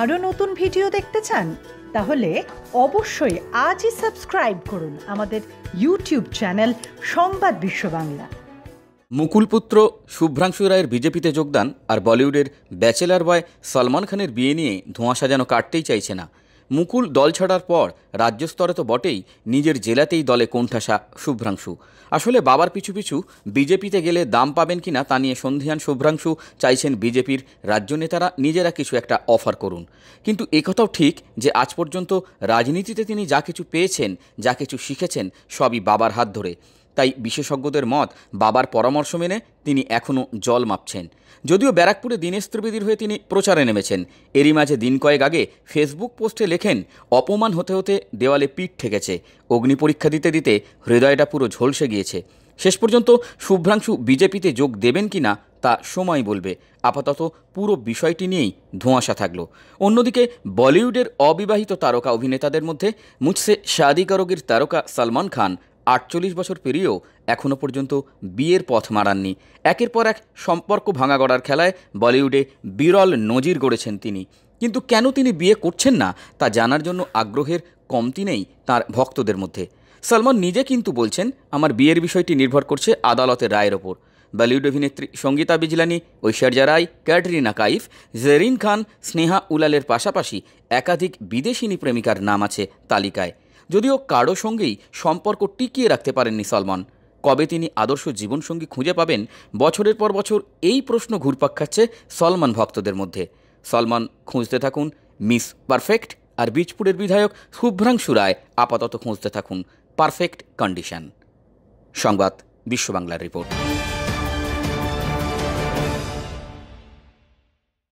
আরও নতুন ভিডিও দেখতে চান তাহলে অবশ্যই আজই সাবস্ক্রাইব করুন আমাদের ইউটিউব চ্যানেল সংবাদ বিশ্ব বাংলা মুকুলপুত্র শুভ্রাংশু রায়ের বিজেপিতে যোগদান আর বলিউডের ব্যাচেলার বয় সলমান খানের বিয়ে নিয়ে ধোঁয়া সাজানো কাটতেই চাইছে না মুকুল দল ছাড়ার পর রাজ্য স্তরে তো বটেই নিজের জেলাতেই দলে কোণঠাসা শুভ্রাংশু আসলে বাবার পিছু পিছু বিজেপিতে গেলে দাম পাবেন কি না তা নিয়ে সন্ধিয়ান শুভ্রাংশু চাইছেন বিজেপির রাজ্য নেতারা নিজেরা কিছু একটা অফার করুন কিন্তু একথাও ঠিক যে আজ পর্যন্ত রাজনীতিতে তিনি যা কিছু পেয়েছেন যা কিছু শিখেছেন সবই বাবার হাত ধরে তাই বিশেষজ্ঞদের মত বাবার পরামর্শ মেনে তিনি এখনও জল মাপছেন যদিও ব্যারাকপুরে দীনেশ ত্রিবেদীর হয়ে তিনি প্রচারে নেমেছেন এরই মাঝে দিন কয়েক আগে ফেসবুক পোস্টে লেখেন অপমান হতে হতে দেওয়ালে পিঠ ঠেকেছে অগ্নি পরীক্ষা দিতে দিতে হৃদয়টা পুরো ঝলসে গিয়েছে শেষ পর্যন্ত শুভ্রাংশু বিজেপিতে যোগ দেবেন কি না তা সময় বলবে আপাতত পুরো বিষয়টি নিয়েই ধোঁয়াশা থাকল অন্যদিকে বলিউডের অবিবাহিত তারকা অভিনেতাদের মধ্যে মুছসে শাদি তারকা সালমান খান আটচল্লিশ বছর পেরিয়েও এখনও পর্যন্ত বিয়ের পথ মারাননি একের পর এক সম্পর্ক ভাঙা গড়ার খেলায় বলিউডে বিরল নজির গড়েছেন তিনি কিন্তু কেন তিনি বিয়ে করছেন না তা জানার জন্য আগ্রহের কমতি নেই তার ভক্তদের মধ্যে সলমন নিজে কিন্তু বলছেন আমার বিয়ের বিষয়টি নির্ভর করছে আদালতের রায়ের ওপর বলিউড অভিনেত্রী সঙ্গীতা বিজলানি ঐশ্বর্যা রায় ক্যাটরিনা কাইফ জেরিন খান স্নেহা উলালের পাশাপাশি একাধিক বিদেশিনী প্রেমিকার নাম আছে তালিকায় যদিও কারো সঙ্গেই সম্পর্ক টিকিয়ে রাখতে পারেননি সালমান কবে তিনি আদর্শ জীবনসঙ্গী খুঁজে পাবেন বছরের পর বছর এই প্রশ্ন ঘুরপাক খাচ্ছে সলমান ভক্তদের মধ্যে সলমান খুঁজতে থাকুন মিস পারফেক্ট আর বীজপুরের বিধায়ক শুভ্রাংশু রায় আপাতত খুঁজতে থাকুন পারফেক্ট কন্ডিশন সংবাদ বিশ্ববাংলার রিপোর্ট